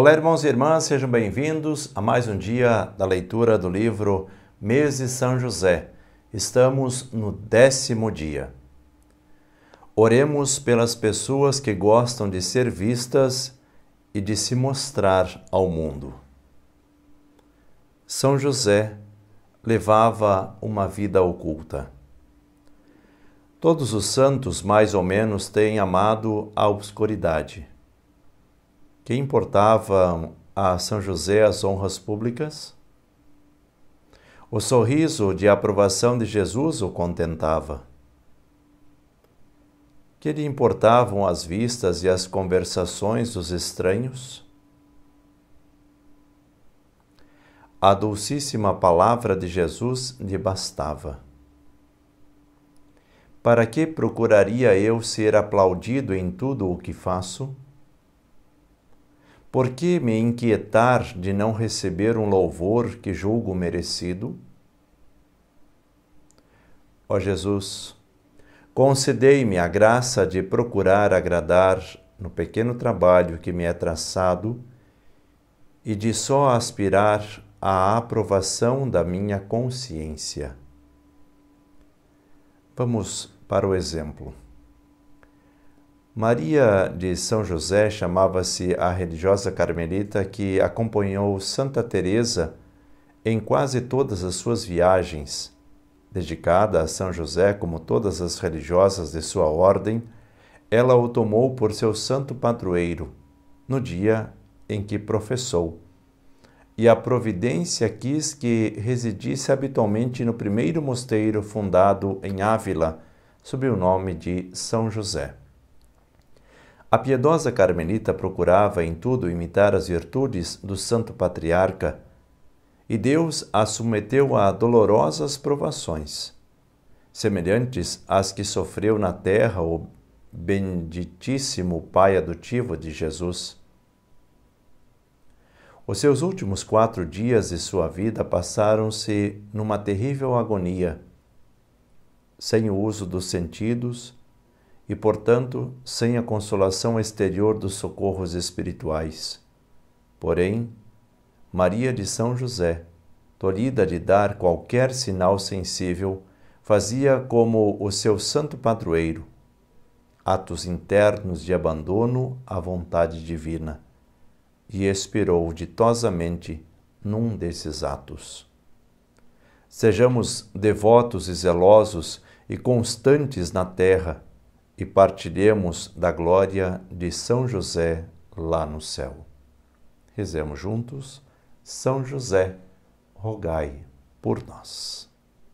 Olá, irmãos e irmãs, sejam bem-vindos a mais um dia da leitura do livro Mês de São José. Estamos no décimo dia. Oremos pelas pessoas que gostam de ser vistas e de se mostrar ao mundo. São José levava uma vida oculta. Todos os santos, mais ou menos, têm amado a obscuridade que importavam a São José as honras públicas? O sorriso de aprovação de Jesus o contentava. Que lhe importavam as vistas e as conversações dos estranhos? A dulcíssima palavra de Jesus lhe bastava. Para que procuraria eu ser aplaudido em tudo o que faço? Por que me inquietar de não receber um louvor que julgo merecido? Ó Jesus, concedei-me a graça de procurar agradar no pequeno trabalho que me é traçado e de só aspirar à aprovação da minha consciência. Vamos para o exemplo. Maria de São José chamava-se a religiosa carmelita que acompanhou Santa Teresa em quase todas as suas viagens. Dedicada a São José como todas as religiosas de sua ordem, ela o tomou por seu santo padroeiro no dia em que professou. E a providência quis que residisse habitualmente no primeiro mosteiro fundado em Ávila, sob o nome de São José. A piedosa carmelita procurava em tudo imitar as virtudes do santo patriarca e Deus a submeteu a dolorosas provações, semelhantes às que sofreu na terra o benditíssimo pai adotivo de Jesus. Os seus últimos quatro dias de sua vida passaram-se numa terrível agonia, sem o uso dos sentidos e, portanto, sem a consolação exterior dos socorros espirituais. Porém, Maria de São José, tolhida de dar qualquer sinal sensível, fazia como o seu santo padroeiro, atos internos de abandono à vontade divina, e expirou ditosamente num desses atos. Sejamos devotos e zelosos e constantes na terra e partilhemos da glória de São José lá no céu. Rezemos juntos, São José, rogai por nós.